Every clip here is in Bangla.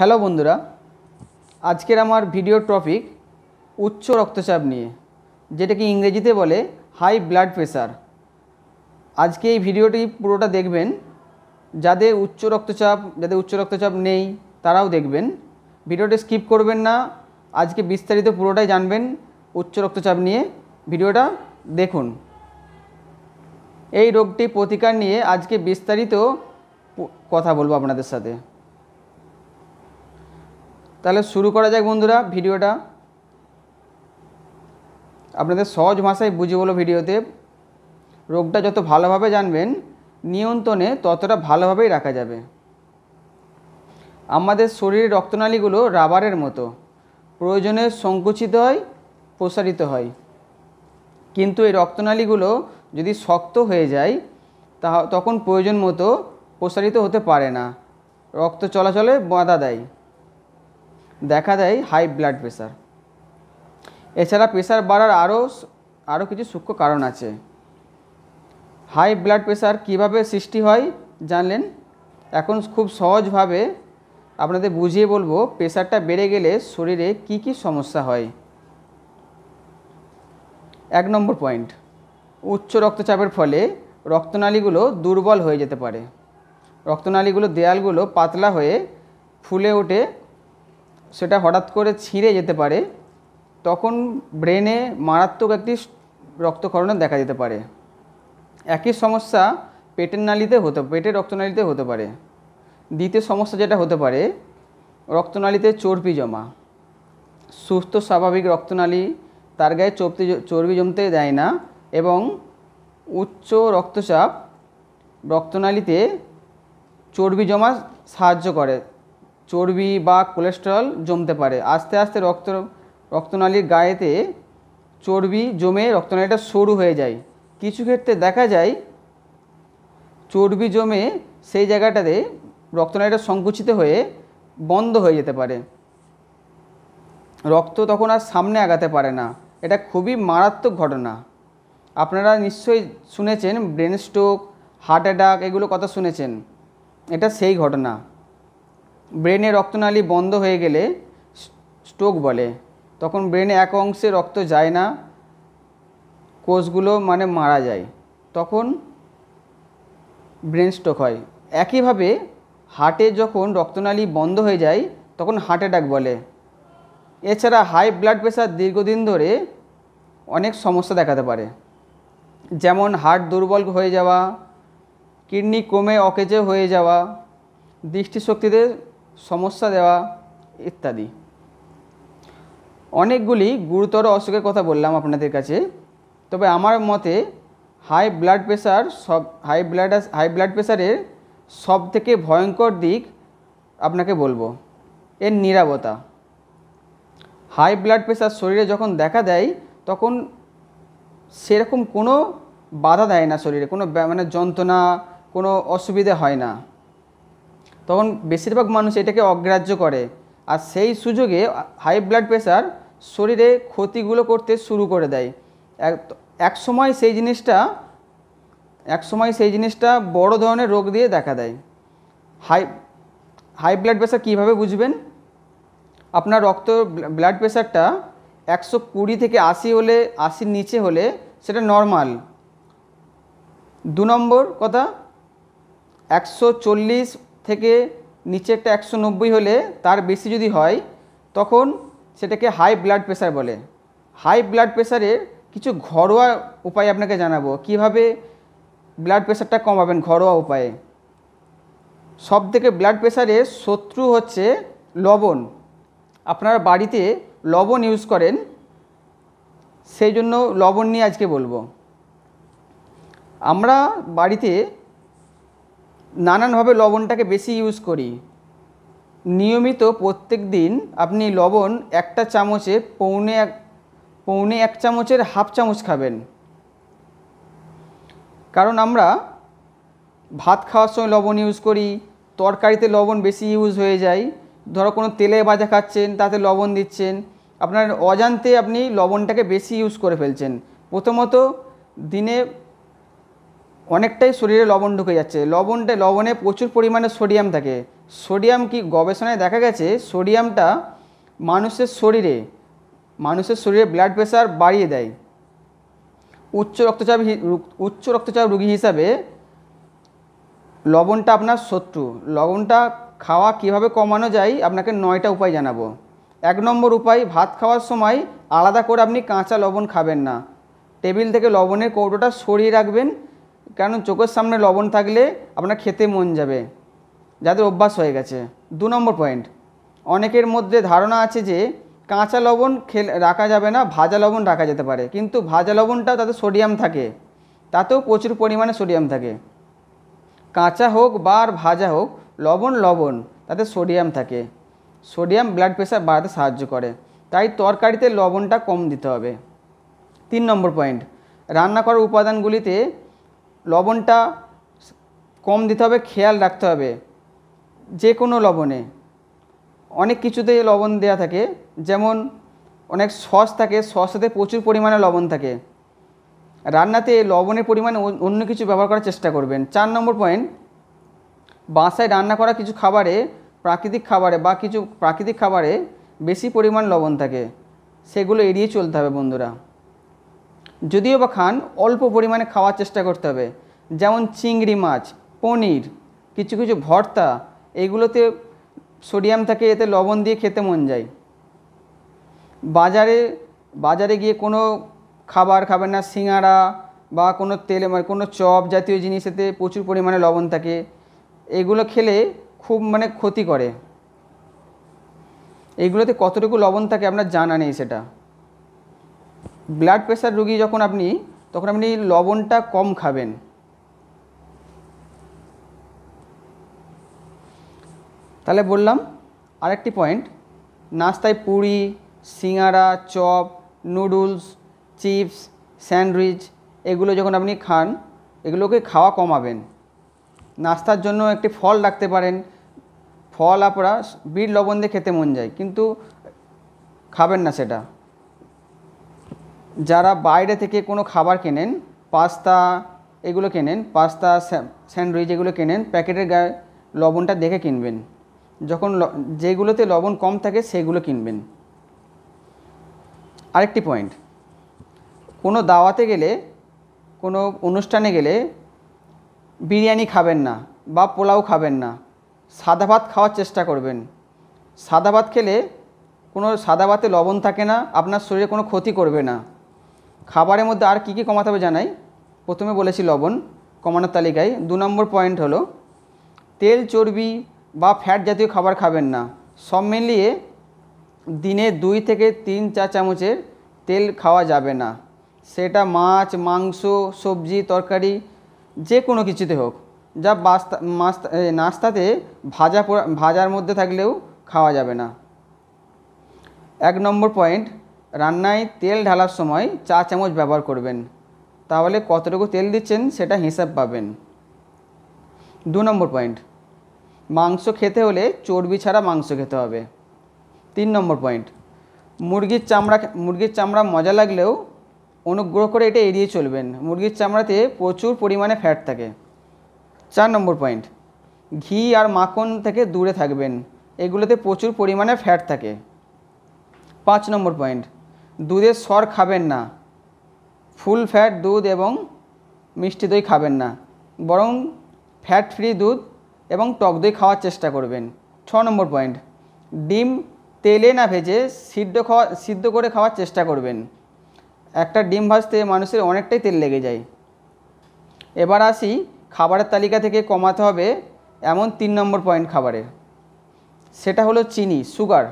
হ্যালো বন্ধুরা আজকের আমার ভিডিও টপিক উচ্চ রক্তচাপ নিয়ে যেটাকে ইংরেজিতে বলে হাই ব্লাড প্রেশার আজকে এই ভিডিওটি পুরোটা দেখবেন যাদের উচ্চ রক্তচাপ যাদের উচ্চ রক্তচাপ নেই তারাও দেখবেন ভিডিওটি স্কিপ করবেন না আজকে বিস্তারিত পুরোটাই জানবেন উচ্চ রক্তচাপ নিয়ে ভিডিওটা দেখুন এই রোগটি প্রতিকার নিয়ে আজকে বিস্তারিত কথা বলবো আপনাদের সাথে তাহলে শুরু করা যাক বন্ধুরা ভিডিওটা আপনাদের সহজ ভাষায় বুঝে বলো ভিডিওতে রোগটা যত ভালোভাবে জানবেন নিয়ন্ত্রণে ততটা ভালোভাবেই রাখা যাবে আমাদের শরীরের রক্তনালীগুলো রাবারের মতো প্রয়োজনে সংকুচিত হয় প্রসারিত হয় কিন্তু এই রক্তনালীগুলো যদি শক্ত হয়ে যায় তা তখন প্রয়োজন মতো প্রসারিত হতে পারে না রক্ত চলাচলে বাঁধা দেয় দেখা দেয় হাই ব্লাড প্রেশার এছাড়া প্রেশার বাড়ার আরও আরও কিছু সূক্ষ্ম কারণ আছে হাই ব্লাড প্রেশার কিভাবে সৃষ্টি হয় জানলেন এখন খুব সহজভাবে আপনাদের বুঝিয়ে বলবো প্রেশারটা বেড়ে গেলে শরীরে কি কি সমস্যা হয় এক নম্বর পয়েন্ট উচ্চ রক্তচাপের ফলে রক্তনালীগুলো দুর্বল হয়ে যেতে পারে রক্তনালীগুলো দেয়ালগুলো পাতলা হয়ে ফুলে ওঠে সেটা হঠাৎ করে ছিঁড়ে যেতে পারে তখন ব্রেনে মারাত্মক একটি রক্তক্ষরণের দেখা যেতে পারে একই সমস্যা পেটের নালিতে হতে পেটের রক্তনালীতে হতে পারে দ্বিতীয় সমস্যা যেটা হতে পারে রক্তনালীতে চর্বি জমা সুস্থ স্বাভাবিক রক্তনালী তার গায়ে চর্বি চর্বি জমতে দেয় না এবং উচ্চ রক্তচাপ রক্তনালীতে চর্বি জমা সাহায্য করে চর্বি বা কোলেস্টেরল জমতে পারে আস্তে আস্তে রক্ত রক্তনালীর গায়েতে চর্বি জমে রক্তনালীটা সরু হয়ে যায় কিছু ক্ষেত্রে দেখা যায় চর্বি জমে সেই জায়গাটাতে রক্তনালীটা সংকুচিত হয়ে বন্ধ হয়ে যেতে পারে রক্ত তখন আর সামনে আগাতে পারে না এটা খুবই মারাত্মক ঘটনা আপনারা নিশ্চয়ই শুনেছেন ব্রেন স্ট্রোক হার্ট অ্যাটাক এগুলো কথা শুনেছেন এটা সেই ঘটনা ব্রেনে রক্তনালী বন্ধ হয়ে গেলে স্ট্রোক বলে তখন ব্রেনে এক অংশে রক্ত যায় না কোষগুলো মানে মারা যায় তখন ব্রেন স্ট্রোক হয় একইভাবে হার্টে যখন রক্তনালী বন্ধ হয়ে যায় তখন হার্ট অ্যাটাক বলে এছাড়া হাই ব্লাড প্রেশার দীর্ঘদিন ধরে অনেক সমস্যা দেখাতে পারে যেমন হার্ট দুর্বল হয়ে যাওয়া কিডনি কমে অকেজে হয়ে যাওয়া দৃষ্টিশক্তিতে সমস্যা দেওয়া ইত্যাদি অনেকগুলি গুরুতর অসুখের কথা বললাম আপনাদের কাছে তবে আমার মতে হাই ব্লাড প্রেশার সব হাই ব্লাড হাই ব্লাড প্রেশারের সব থেকে ভয়ঙ্কর দিক আপনাকে বলবো এর নিরাবতা হাই ব্লাড প্রেশার শরীরে যখন দেখা দেয় তখন সেরকম কোনো বাধা দেয় না শরীরে কোনো মানে যন্ত্রণা কোনো অসুবিধে হয় না তখন বেশিরভাগ মানুষ এটাকে অগ্রাহ্য করে আর সেই সুযোগে হাই ব্লাড প্রেশার শরীরে ক্ষতিগুলো করতে শুরু করে দেয় এক সময় সেই জিনিসটা এক সময় সেই জিনিসটা বড় ধরনের রোগ দিয়ে দেখা দেয় হাই হাই ব্লাড প্রেশার কীভাবে বুঝবেন আপনার রক্ত ব্লাড প্রেশারটা একশো কুড়ি থেকে আশি হলে আশির নিচে হলে সেটা নর্মাল দু নম্বর কথা একশো চল্লিশ থেকে নিচেরটা একশো নব্বই হলে তার বেশি যদি হয় তখন সেটাকে হাই ব্লাড প্রেশার বলে হাই ব্লাড প্রেশারের কিছু ঘরোয়া উপায় আপনাকে জানাবো কিভাবে ব্লাড প্রেশারটা কমাবেন ঘরোয়া উপায়ে সব থেকে ব্লাড প্রেশারের শত্রু হচ্ছে লবণ আপনারা বাড়িতে লবণ ইউজ করেন সেই জন্য লবণ নিয়ে আজকে বলবো আমরা বাড়িতে নানানভাবে লবণটাকে বেশি ইউজ করি নিয়মিত প্রত্যেক দিন আপনি লবণ একটা চামচে পৌনে এক পৌনে এক চামচের হাফ চামচ খাবেন কারণ আমরা ভাত খাওয়ার সময় লবণ ইউজ করি তরকারিতে লবণ বেশি ইউজ হয়ে যায় ধরো কোনো তেলে ভাজা খাচ্ছেন তাতে লবণ দিচ্ছেন আপনার অজান্তে আপনি লবণটাকে বেশি ইউজ করে ফেলছেন প্রথমত দিনে অনেকটাই শরীরে লবণ ঢুকে যাচ্ছে লবণটা লবণে প্রচুর পরিমাণে সোডিয়াম থাকে সোডিয়াম কি গবেষণায় দেখা গেছে সোডিয়ামটা মানুষের শরীরে মানুষের শরীরে ব্লাড প্রেশার বাড়িয়ে দেয় উচ্চ রক্তচাপ উচ্চ রক্তচাপ রোগী হিসাবে লবণটা আপনার শত্রু লবণটা খাওয়া কিভাবে কমানো যায় আপনাকে নয়টা উপায় জানাবো এক নম্বর উপায় ভাত খাওয়ার সময় আলাদা করে আপনি কাঁচা লবণ খাবেন না টেবিল থেকে লবণের কৌটোটা সরিয়ে রাখবেন কারণ চোখের সামনে লবণ থাকলে আপনার খেতে মন যাবে যাদের অভ্যাস হয়ে গেছে দু নম্বর পয়েন্ট অনেকের মধ্যে ধারণা আছে যে কাঁচা লবণ খেলে রাখা যাবে না ভাজা লবণ রাখা যেতে পারে কিন্তু ভাজা লবণটা তাতে সোডিয়াম থাকে তাতেও প্রচুর পরিমাণে সোডিয়াম থাকে কাঁচা হোক বা আর ভাজা হোক লবণ লবণ তাতে সোডিয়াম থাকে সোডিয়াম ব্লাড প্রেশার বাড়াতে সাহায্য করে তাই তরকারিতে লবণটা কম দিতে হবে তিন নম্বর পয়েন্ট রান্না করার উপাদানগুলিতে লবণটা কম দিতে হবে খেয়াল রাখতে হবে যে কোনো লবণে অনেক কিছুতেই লবণ দেয়া থাকে যেমন অনেক সস থাকে সসেতে প্রচুর পরিমাণে লবণ থাকে রান্নাতে লবণের পরিমাণ অন্য কিছু ব্যবহার করার চেষ্টা করবেন চার নম্বর পয়েন্ট বাসায় রান্না করা কিছু খাবারে প্রাকৃতিক খাবারে বা কিছু প্রাকৃতিক খাবারে বেশি পরিমাণ লবণ থাকে সেগুলো এড়িয়ে চলতে হবে বন্ধুরা যদিও বা খান অল্প পরিমাণে খাওয়ার চেষ্টা করতে হবে যেমন চিংড়ি মাছ পনির কিছু কিছু ভর্তা এগুলোতে সোডিয়াম থাকে এতে লবণ দিয়ে খেতে মন যায় বাজারে বাজারে গিয়ে কোনো খাবার খাবেন না সিঙাড়া বা কোনো তেলে মানে কোনো চপ জাতীয় জিনিসেতে প্রচুর পরিমাণে লবণ থাকে এগুলো খেলে খুব মানে ক্ষতি করে এগুলোতে কতটুকু লবণ থাকে আপনার জানা নেই সেটা ব্লাড প্রেশার রুগী যখন আপনি তখন আপনি লবণটা কম খাবেন তাহলে বললাম আরেকটি পয়েন্ট নাস্তায় পুরি সিঙারা চপ নুডলস চিপস স্যান্ডউইচ এগুলো যখন আপনি খান এগুলোকে খাওয়া কমাবেন নাস্তার জন্য একটি ফল রাখতে পারেন ফল আপনারা বিড় লবণ দিয়ে খেতে মন যায় কিন্তু খাবেন না সেটা যারা বাইরে থেকে কোনো খাবার কেনেন পাস্তা এগুলো কেনেন পাস্তা স্যান্ডউইচ এগুলো কেনেন প্যাকেটের গায়ে লবণটা দেখে কিনবেন যখন যেগুলোতে লবণ কম থাকে সেগুলো কিনবেন আরেকটি পয়েন্ট কোনো দাওয়াতে গেলে কোনো অনুষ্ঠানে গেলে বিরিয়ানি খাবেন না বা পোলাও খাবেন না সাদা ভাত খাওয়ার চেষ্টা করবেন সাদা ভাত খেলে কোনো সাদা ভাতে লবণ থাকে না আপনার শরীরে কোনো ক্ষতি করবে না খাবারের মধ্যে আর কী কী কমাতে হবে জানাই প্রথমে বলেছি লবণ কমানোর তালিকায় দু নম্বর পয়েন্ট হলো তেল চর্বি বা ফ্যাট জাতীয় খাবার খাবেন না সব মিলিয়ে দিনে দুই থেকে তিন চা চামচের তেল খাওয়া যাবে না সেটা মাছ মাংস সবজি তরকারি যে কোনো কিছুতে হোক যা মাস্তা নাস্তাতে ভাজা ভাজার মধ্যে থাকলেও খাওয়া যাবে না এক নম্বর পয়েন্ট রান্নায় তেল ঢালার সময় চা চামচ ব্যবহার করবেন তাহলে কতটুকু তেল দিচ্ছেন সেটা হিসাব পাবেন দু নম্বর পয়েন্ট মাংস খেতে হলে চর্বি ছাড়া মাংস খেতে হবে তিন নম্বর পয়েন্ট মুরগির চামড়া মুরগির চামড়া মজা লাগলেও অনুগ্রহ করে এটা এড়িয়ে চলবেন মুরগির চামড়াতে প্রচুর পরিমাণে ফ্যাট থাকে চার নম্বর পয়েন্ট ঘি আর মাখন থেকে দূরে থাকবেন এগুলোতে প্রচুর পরিমাণে ফ্যাট থাকে পাঁচ নম্বর পয়েন্ট দুধের সর খাবেন না ফুল ফ্যাট দুধ এবং মিষ্টি দই খাবেন না বরং ফ্যাট ফ্রি দুধ এবং টক দই খাওয়ার চেষ্টা করবেন ছ নম্বর পয়েন্ট ডিম তেলে না ভেজে সিদ্ধ খাওয়া সিদ্ধ করে খাওয়ার চেষ্টা করবেন একটা ডিম ভাজতে মানুষের অনেকটাই তেল লেগে যায় এবার আসি খাবারের তালিকা থেকে কমাতে হবে এমন তিন নম্বর পয়েন্ট খাবারের সেটা হলো চিনি সুগার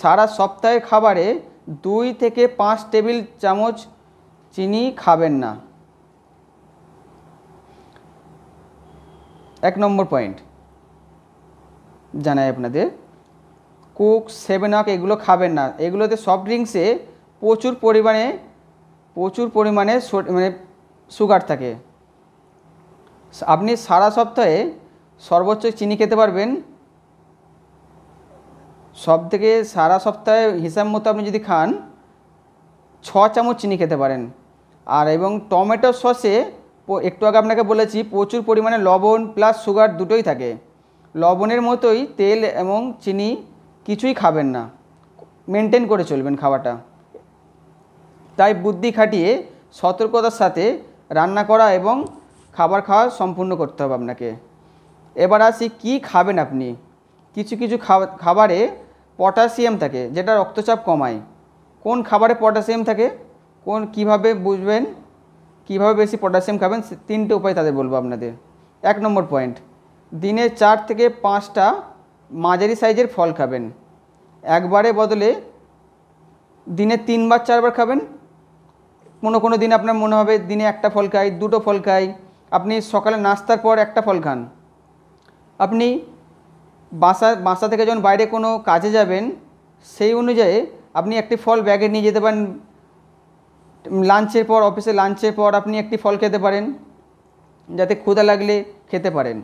সারা সপ্তাহের খাবারে দুই থেকে পাঁচ টেবিল চামচ চিনি খাবেন না এক নম্বর পয়েন্ট জানাই আপনাদের কোক সেভেন আপ এগুলো খাবেন না এগুলোতে সফট ড্রিঙ্কসে প্রচুর পরিমাণে প্রচুর পরিমাণে মানে সুগার থাকে আপনি সারা সপ্তাহে সর্বোচ্চ চিনি খেতে পারবেন সব থেকে সারা সপ্তাহে হিসাব মতো আপনি যদি খান ছ চামচ চিনি খেতে পারেন আর এবং টমেটো সসে একটু আগে আপনাকে বলেছি প্রচুর পরিমাণে লবণ প্লাস সুগার দুটোই থাকে লবণের মতোই তেল এবং চিনি কিছুই খাবেন না মেনটেন করে চলবেন খাওয়াটা তাই বুদ্ধি খাটিয়ে সতর্কতার সাথে রান্না করা এবং খাবার খাওয়া সম্পূর্ণ করতে হবে আপনাকে এবার আসি কি খাবেন আপনি কিছু কিছু খাবারে পটাশিয়াম থাকে যেটা রক্তচাপ কমায় কোন খাবারে পটাশিয়াম থাকে কোন কিভাবে বুঝবেন কিভাবে বেশি পটাশিয়াম খাবেন তিনটে উপায় তাদের বলবো আপনাদের এক নম্বর পয়েন্ট দিনে চার থেকে পাঁচটা মাঝারি সাইজের ফল খাবেন একবারে বদলে দিনে তিনবার চারবার খাবেন কোনো কোনো দিন আপনার মনে হবে দিনে একটা ফল খাই দুটো ফল খাই আপনি সকালে নাস্তার পর একটা ফল খান আপনি বাসা বাসা থেকে যখন বাইরে কোনো কাজে যাবেন সেই অনুযায়ী আপনি একটি ফল ব্যাগে নিয়ে যেতে পারেন লাঞ্চের পর অফিসে লাঞ্চের পর আপনি একটি ফল খেতে পারেন যাতে ক্ষুদা লাগলে খেতে পারেন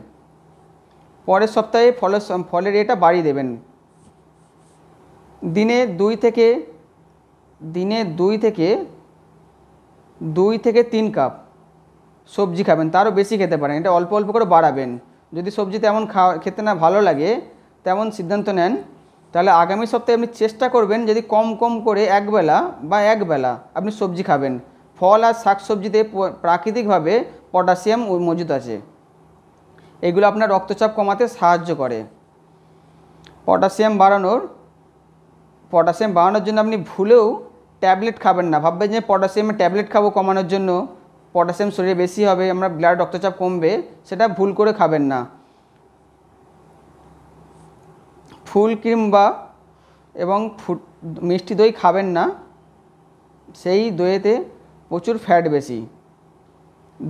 পরের সপ্তাহে ফলের ফলের এটা বাড়িয়ে দেবেন দিনে দুই থেকে দিনে দুই থেকে দুই থেকে তিন কাপ সবজি খাবেন তারও বেশি খেতে পারেন এটা অল্প অল্প করে বাড়াবেন যদি সবজি তেমন খাওয়া খেতে না ভালো লাগে তেমন সিদ্ধান্ত নেন তাহলে আগামী সপ্তাহে আপনি চেষ্টা করবেন যদি কম কম করে একবেলা বা একবেলা আপনি সবজি খাবেন ফল আর শাকসবজিতে প্রাকৃতিকভাবে পটাশিয়াম মজুদ আছে এগুলো আপনার রক্তচাপ কমাতে সাহায্য করে পটাশিয়াম বাড়ানোর পটাশিয়াম বাড়ানোর জন্য আপনি ভুলেও ট্যাবলেট খাবেন না ভাববেন যে পটাশিয়ামের ট্যাবলেট খাবো কমানোর জন্য পটাশিয়াম শরীরে বেশি হবে আমরা ব্লাড রক্তচাপ কমবে সেটা ভুল করে খাবেন না ফুল কিংবা এবং মিষ্টি দই খাবেন না সেই দইয়েতে প্রচুর ফ্যাট বেশি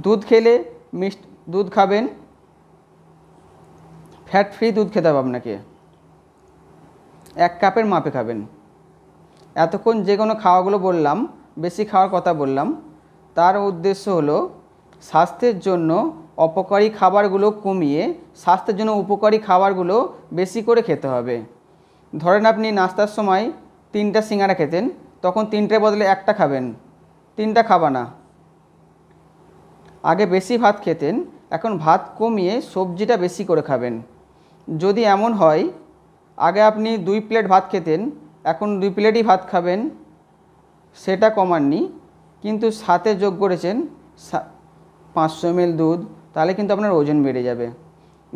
দুধ খেলে মিষ্টি দুধ খাবেন ফ্যাট ফ্রি দুধ খেতে হবে আপনাকে এক কাপের মাপে খাবেন এতক্ষণ যে কোনো খাওয়াগুলো বললাম বেশি খাওয়ার কথা বললাম তার উদ্দেশ্য হলো স্বাস্থ্যের জন্য অপকারী খাবারগুলো কমিয়ে স্বাস্থ্যের জন্য উপকারী খাবারগুলো বেশি করে খেতে হবে ধরেন আপনি নাস্তার সময় তিনটা সিঙ্গারা খেতেন তখন তিনটের বদলে একটা খাবেন তিনটা খাবা না আগে বেশি ভাত খেতেন এখন ভাত কমিয়ে সবজিটা বেশি করে খাবেন যদি এমন হয় আগে আপনি দুই প্লেট ভাত খেতেন এখন দুই প্লেটই ভাত খাবেন সেটা কমাননি কিন্তু সাথে যোগ করেছেন পাঁচশো এম দুধ তাহলে কিন্তু আপনার ওজন বেড়ে যাবে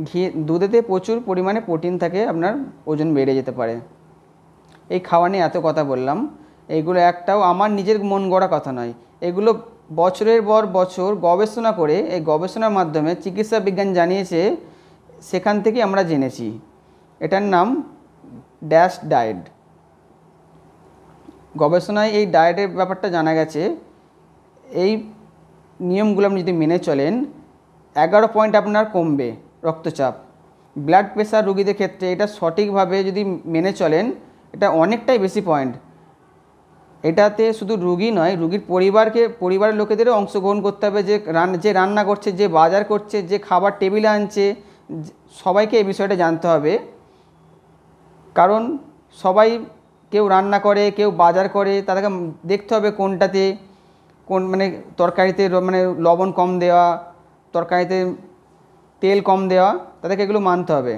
ঘি দুধেতে প্রচুর পরিমাণে প্রোটিন থাকে আপনার ওজন বেড়ে যেতে পারে এই খাওয়া নিয়ে এত কথা বললাম এইগুলো একটাও আমার নিজের মন গড়া কথা নয় এগুলো বছরের পর বছর গবেষণা করে এই গবেষণার মাধ্যমে চিকিৎসা বিজ্ঞান জানিয়েছে সেখান থেকে আমরা জেনেছি এটার নাম ড্যাশ ডায়েট গবেষণায় এই ডায়েটের ব্যাপারটা জানা গেছে এই নিয়মগুলো আপনি যদি মেনে চলেন এগারো পয়েন্ট আপনার কমবে রক্তচাপ ব্লাড প্রেশার রুগীদের ক্ষেত্রে এটা সঠিকভাবে যদি মেনে চলেন এটা অনেকটাই বেশি পয়েন্ট এটাতে শুধু রুগী নয় রুগীর পরিবারকে পরিবারের লোকেদেরও অংশগ্রহণ করতে হবে যে রান যে রান্না করছে যে বাজার করছে যে খাবার টেবিলে আনছে সবাইকে এই বিষয়টা জানতে হবে কারণ সবাই কেউ রান্না করে কেউ বাজার করে তাদেরকে দেখতে হবে কোনটাতে কোন মানে তরকারিতে মানে লবণ কম দেওয়া তরকারিতে তেল কম দেওয়া তাদেরকে এগুলো মানতে হবে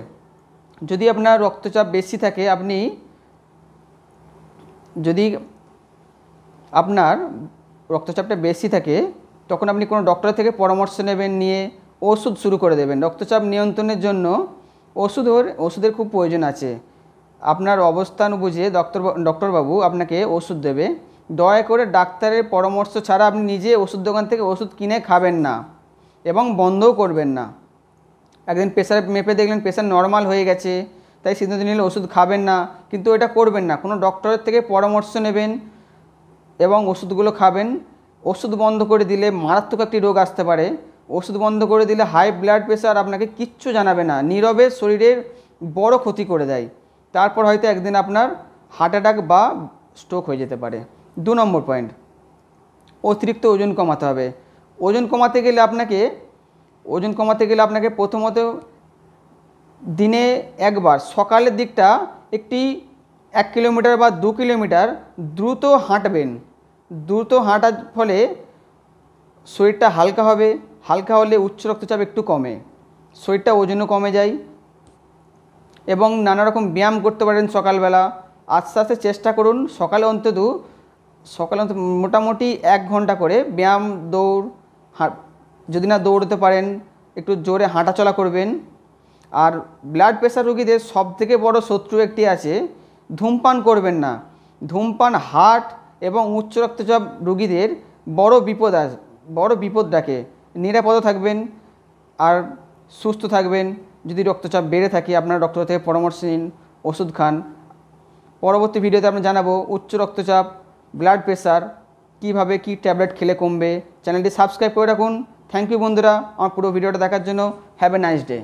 যদি আপনার রক্তচাপ বেশি থাকে আপনি যদি আপনার রক্তচাপটা বেশি থাকে তখন আপনি কোনো ডক্টর থেকে পরামর্শ নেবেন নিয়ে ওষুধ শুরু করে দেবেন রক্তচাপ নিয়ন্ত্রণের জন্য ওষুধের ওষুধের খুব প্রয়োজন আছে আপনার অবস্থান বুঝে ডক্টর ডক্টরবাবু আপনাকে ওষুধ দেবে দয়া করে ডাক্তারের পরামর্শ ছাড়া আপনি নিজে ওষুধ দোকান থেকে ওষুধ কিনে খাবেন না এবং বন্ধও করবেন না একদিন প্রেশার মেপে দেখলেন প্রেশার নর্মাল হয়ে গেছে তাই সিদ্ধান্ত নিলে ওষুধ খাবেন না কিন্তু এটা করবেন না কোনো ডক্টরের থেকে পরামর্শ নেবেন এবং ওষুধগুলো খাবেন ওষুধ বন্ধ করে দিলে মারাত্মক একটি রোগ আসতে পারে ওষুধ বন্ধ করে দিলে হাই ব্লাড প্রেশার আপনাকে কিচ্ছু জানাবে না নীরবে শরীরের বড় ক্ষতি করে দেয় তারপর হয়তো একদিন আপনার হার্ট অ্যাটাক বা স্ট্রোক হয়ে যেতে পারে দু নম্বর পয়েন্ট অতিরিক্ত ওজন কমাতে হবে ওজন কমাতে গেলে আপনাকে ওজন কমাতে গেলে আপনাকে প্রথমত দিনে একবার সকালের দিকটা একটি এক কিলোমিটার বা দু কিলোমিটার দ্রুত হাঁটবেন দ্রুত হাঁটার ফলে শরীরটা হালকা হবে হালকা হলে উচ্চ রক্তচাপ একটু কমে শরীরটা ওজনও কমে যায় এবং নানা রকম ব্যায়াম করতে পারেন সকালবেলা আস্তে আস্তে চেষ্টা করুন সকালে অন্তত সকালে মোটামুটি এক ঘন্টা করে ব্যায়াম দৌড় যদি না দৌড়তে পারেন একটু জোরে হাঁটাচলা করবেন আর ব্লাড প্রেশার রুগীদের সবথেকে বড় শত্রু একটি আছে ধূমপান করবেন না ধূমপান হার্ট এবং উচ্চ রক্তচাপ রুগীদের বড় বিপদ আছে বড় বিপদ ডাকে নিরাপদ থাকবেন আর সুস্থ থাকবেন যদি রক্তচাপ বেড়ে থাকে আপনার ডক্টর থেকে পরামর্শ নিন ওষুধ খান পরবর্তী ভিডিওতে আমরা জানাবো উচ্চ রক্তচাপ ব্লাড প্রেশার কিভাবে কি ট্যাবলেট খেলে কমবে চ্যানেলটি সাবস্ক্রাইব করে রাখুন থ্যাংক ইউ বন্ধুরা আমার পুরো ভিডিওটা দেখার জন্য হ্যাভ এ নাইস ডে